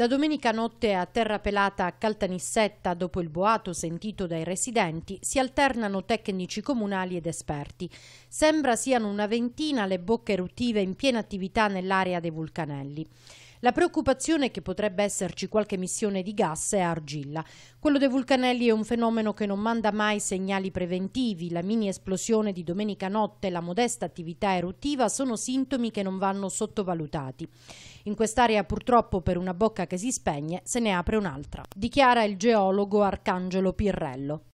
Da domenica notte a terra pelata a Caltanissetta, dopo il boato sentito dai residenti, si alternano tecnici comunali ed esperti. Sembra siano una ventina le bocche eruttive in piena attività nell'area dei vulcanelli. La preoccupazione è che potrebbe esserci qualche emissione di gas e argilla. Quello dei vulcanelli è un fenomeno che non manda mai segnali preventivi. La mini esplosione di domenica notte e la modesta attività eruttiva sono sintomi che non vanno sottovalutati. In quest'area purtroppo per una bocca che si spegne se ne apre un'altra, dichiara il geologo Arcangelo Pirrello.